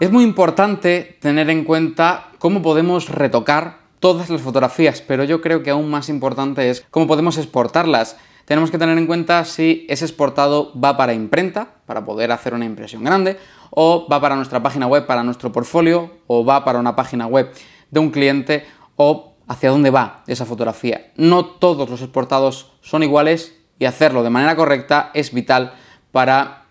Es muy importante tener en cuenta cómo podemos retocar todas las fotografías, pero yo creo que aún más importante es cómo podemos exportarlas. Tenemos que tener en cuenta si ese exportado va para imprenta, para poder hacer una impresión grande, o va para nuestra página web, para nuestro portfolio, o va para una página web de un cliente, o hacia dónde va esa fotografía. No todos los exportados son iguales y hacerlo de manera correcta es vital para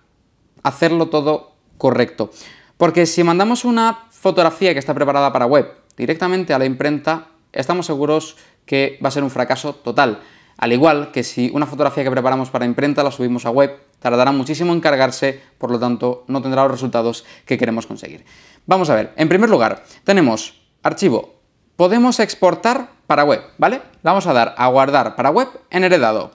hacerlo todo correcto. Porque si mandamos una fotografía que está preparada para web directamente a la imprenta, estamos seguros que va a ser un fracaso total. Al igual que si una fotografía que preparamos para imprenta la subimos a web, tardará muchísimo en cargarse, por lo tanto no tendrá los resultados que queremos conseguir. Vamos a ver, en primer lugar, tenemos archivo, podemos exportar para web, ¿vale? Vamos a dar a guardar para web en heredado.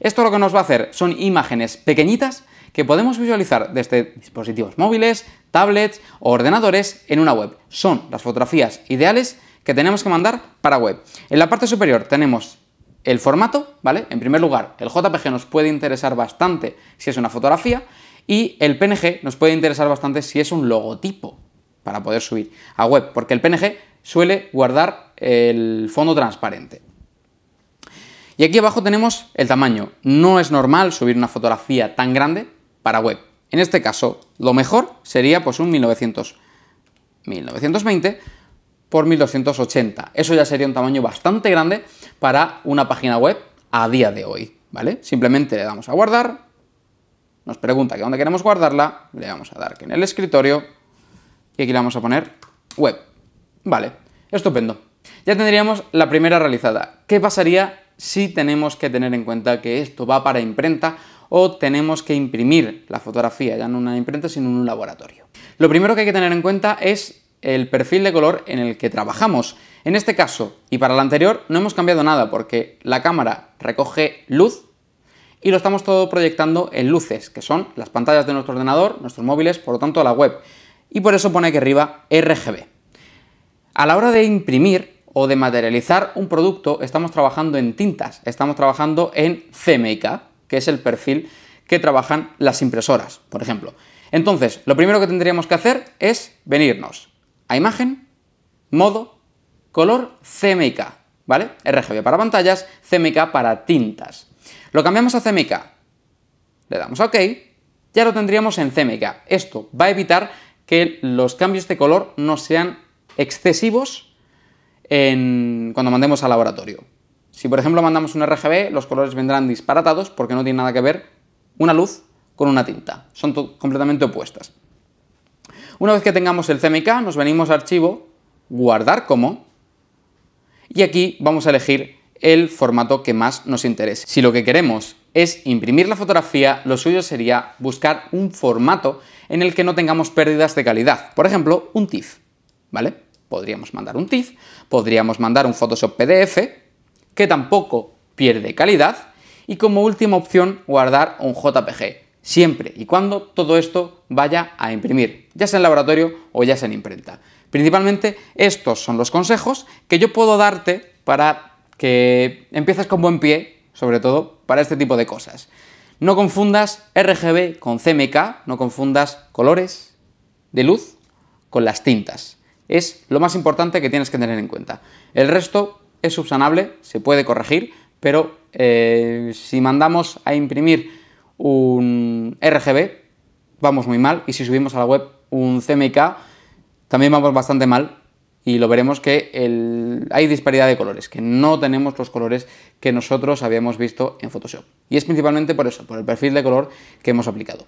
Esto lo que nos va a hacer son imágenes pequeñitas que podemos visualizar desde dispositivos móviles, tablets o ordenadores en una web. Son las fotografías ideales que tenemos que mandar para web. En la parte superior tenemos el formato, ¿vale? En primer lugar, el JPG nos puede interesar bastante si es una fotografía y el PNG nos puede interesar bastante si es un logotipo para poder subir a web, porque el PNG suele guardar el fondo transparente. Y aquí abajo tenemos el tamaño. No es normal subir una fotografía tan grande, para web. En este caso, lo mejor sería pues un 1900, 1920 por 1280. Eso ya sería un tamaño bastante grande para una página web a día de hoy, ¿vale? Simplemente le damos a guardar, nos pregunta que dónde queremos guardarla, le vamos a dar que en el escritorio y aquí le vamos a poner web. Vale, estupendo. Ya tendríamos la primera realizada. ¿Qué pasaría si tenemos que tener en cuenta que esto va para imprenta o tenemos que imprimir la fotografía, ya no en una imprenta, sino en un laboratorio. Lo primero que hay que tener en cuenta es el perfil de color en el que trabajamos. En este caso y para el anterior no hemos cambiado nada porque la cámara recoge luz y lo estamos todo proyectando en luces, que son las pantallas de nuestro ordenador, nuestros móviles, por lo tanto la web. Y por eso pone aquí arriba RGB. A la hora de imprimir o de materializar un producto estamos trabajando en tintas, estamos trabajando en CMYK, que es el perfil que trabajan las impresoras, por ejemplo. Entonces, lo primero que tendríamos que hacer es venirnos a imagen, modo, color CMYK, ¿vale? RGB para pantallas, CMYK para tintas. Lo cambiamos a CMYK, le damos a OK, ya lo tendríamos en CMYK. Esto va a evitar que los cambios de color no sean excesivos cuando mandemos al laboratorio. Si por ejemplo mandamos un RGB, los colores vendrán disparatados porque no tiene nada que ver una luz con una tinta. Son completamente opuestas. Una vez que tengamos el CMYK, nos venimos a archivo, guardar como, y aquí vamos a elegir el formato que más nos interese. Si lo que queremos es imprimir la fotografía, lo suyo sería buscar un formato en el que no tengamos pérdidas de calidad. Por ejemplo, un TIFF, ¿vale? Podríamos mandar un TIFF, podríamos mandar un Photoshop PDF, que tampoco pierde calidad. Y como última opción, guardar un JPG, siempre y cuando todo esto vaya a imprimir, ya sea en laboratorio o ya sea en imprenta. Principalmente estos son los consejos que yo puedo darte para que empieces con buen pie, sobre todo para este tipo de cosas. No confundas RGB con CMK, no confundas colores de luz con las tintas. Es lo más importante que tienes que tener en cuenta. El resto es subsanable, se puede corregir, pero eh, si mandamos a imprimir un RGB, vamos muy mal, y si subimos a la web un CMYK, también vamos bastante mal, y lo veremos que hay disparidad de colores, que no tenemos los colores que nosotros habíamos visto en Photoshop. Y es principalmente por eso, por el perfil de color que hemos aplicado.